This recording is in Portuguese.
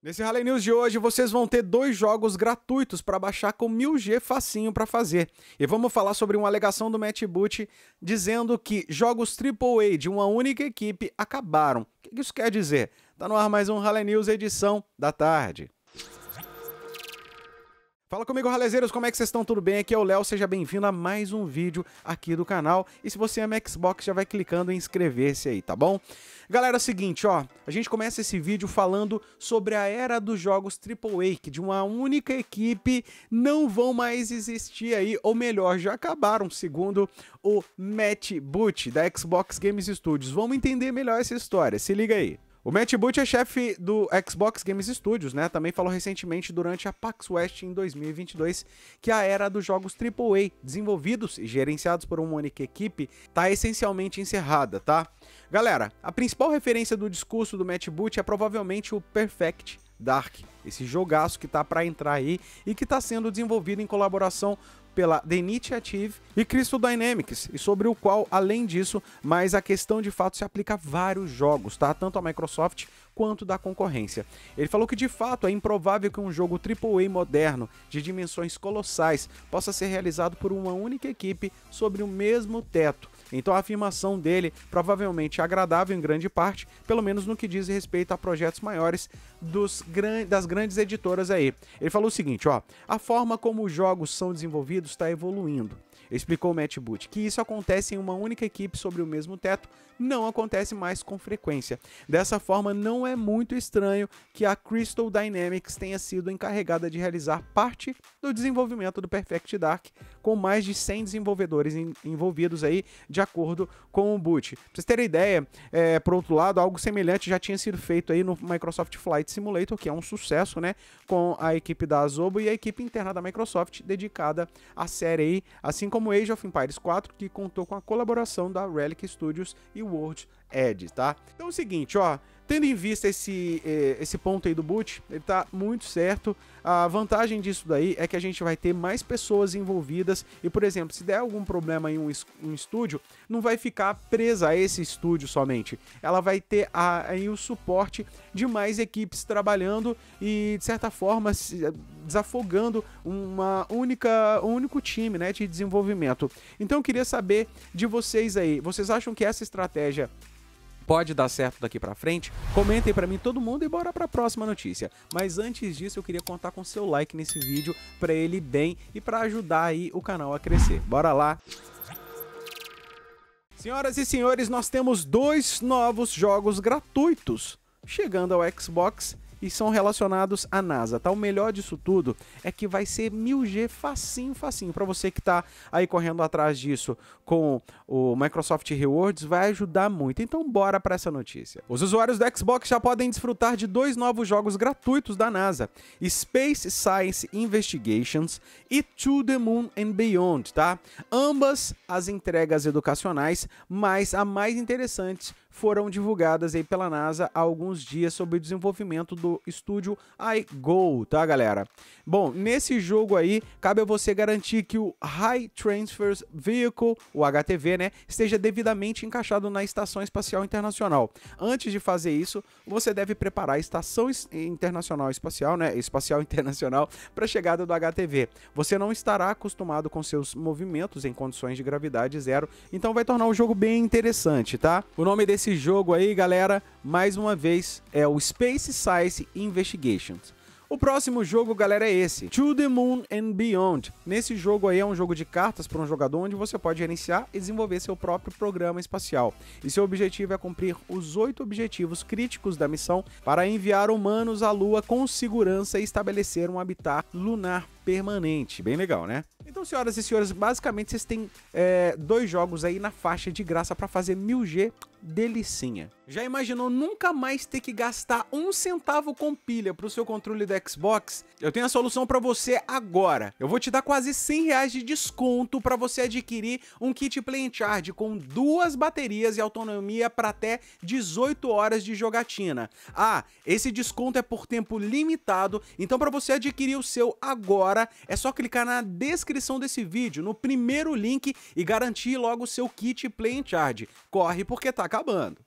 Nesse Rally News de hoje, vocês vão ter dois jogos gratuitos para baixar com 1000G facinho para fazer. E vamos falar sobre uma alegação do Boot dizendo que jogos AAA de uma única equipe acabaram. O que isso quer dizer? Tá no ar mais um Rally News edição da tarde. Fala comigo, ralezeiros, como é que vocês estão? Tudo bem? Aqui é o Léo, seja bem-vindo a mais um vídeo aqui do canal. E se você ama Xbox, já vai clicando em inscrever-se aí, tá bom? Galera, é o seguinte, ó, a gente começa esse vídeo falando sobre a era dos jogos AAA, que de uma única equipe não vão mais existir aí, ou melhor, já acabaram, segundo o Matt Boot, da Xbox Games Studios. Vamos entender melhor essa história, se liga aí. O Matt Boot é chefe do Xbox Games Studios, né? Também falou recentemente durante a PAX West em 2022 que a era dos jogos AAA, desenvolvidos e gerenciados por uma única equipe, tá essencialmente encerrada, tá? Galera, a principal referência do discurso do Matt Boot é provavelmente o Perfect, Dark, esse jogaço que tá para entrar aí e que está sendo desenvolvido em colaboração pela The Initiative e Crystal Dynamics, e sobre o qual, além disso, mas a questão de fato se aplica a vários jogos, tá? Tanto a Microsoft quanto da concorrência. Ele falou que de fato é improvável que um jogo AAA moderno de dimensões colossais possa ser realizado por uma única equipe sobre o mesmo teto. Então a afirmação dele provavelmente agradável em grande parte, pelo menos no que diz respeito a projetos maiores dos gran das grandes editoras aí. Ele falou o seguinte, ó: "A forma como os jogos são desenvolvidos está evoluindo explicou Matt Boot, que isso acontece em uma única equipe sobre o mesmo teto não acontece mais com frequência. Dessa forma, não é muito estranho que a Crystal Dynamics tenha sido encarregada de realizar parte do desenvolvimento do Perfect Dark, com mais de 100 desenvolvedores envolvidos aí, de de acordo com o boot. Pra vocês terem ideia, é, por outro lado, algo semelhante já tinha sido feito aí no Microsoft Flight Simulator, que é um sucesso, né? Com a equipe da Azobo e a equipe interna da Microsoft dedicada à série aí, assim como Age of Empires 4, que contou com a colaboração da Relic Studios e World Edge, tá? Então é o seguinte, ó. Tendo em vista esse, eh, esse ponto aí do boot, ele tá muito certo. A vantagem disso daí é que a gente vai ter mais pessoas envolvidas e, por exemplo, se der algum problema em um, estúdio, não vai ficar presa a esse estúdio somente. Ela vai ter aí o suporte de mais equipes trabalhando e, de certa forma, eh, desafogando uma única, um único time né, de desenvolvimento. Então, eu queria saber de vocês aí. Vocês acham que essa estratégia pode dar certo daqui para frente? Comentem para mim todo mundo e bora para a próxima notícia. Mas antes disso, eu queria contar com seu like nesse vídeo para ele bem e para ajudar aí o canal a crescer. Bora lá. Senhoras e senhores, nós temos dois novos jogos gratuitos chegando ao Xbox e são relacionados à NASA, tá? O melhor disso tudo é que vai ser 1000G facinho, facinho. Para você que tá aí correndo atrás disso com o Microsoft Rewards, vai ajudar muito. Então bora para essa notícia. Os usuários do Xbox já podem desfrutar de dois novos jogos gratuitos da NASA: Space Science Investigations e To the Moon and Beyond, tá? Ambas as entregas educacionais, mas a mais interessante foram divulgadas aí pela NASA há alguns dias sobre o desenvolvimento do estúdio iGo, tá galera? Bom, nesse jogo aí, cabe a você garantir que o High Transfers Vehicle, o HTV, né, esteja devidamente encaixado na Estação Espacial Internacional. Antes de fazer isso, você deve preparar a Estação Internacional Espacial, né, Espacial Internacional, para a chegada do HTV. Você não estará acostumado com seus movimentos em condições de gravidade zero, então vai tornar o jogo bem interessante, tá? O nome desse jogo aí, galera, mais uma vez, é o Space Science Space Investigations. O próximo jogo, galera, é esse, To the Moon and Beyond. Nesse jogo aí é um jogo de cartas para um jogador onde você pode gerenciar e desenvolver seu próprio programa espacial. E seu objetivo é cumprir os oito objetivos críticos da missão para enviar humanos à Lua com segurança e estabelecer um habitat lunar permanente. Bem legal, né? Então, senhoras e senhores, basicamente vocês têm é, dois jogos aí na faixa de graça para fazer 1000G delicinha. Já imaginou nunca mais ter que gastar um centavo com pilha pro seu controle do Xbox? Eu tenho a solução para você agora. Eu vou te dar quase 100 reais de desconto para você adquirir um kit Play Charge com duas baterias e autonomia para até 18 horas de jogatina. Ah, esse desconto é por tempo limitado, então para você adquirir o seu agora, agora, é só clicar na descrição desse vídeo, no primeiro link e garantir logo seu kit Play and Charge. Corre porque tá acabando!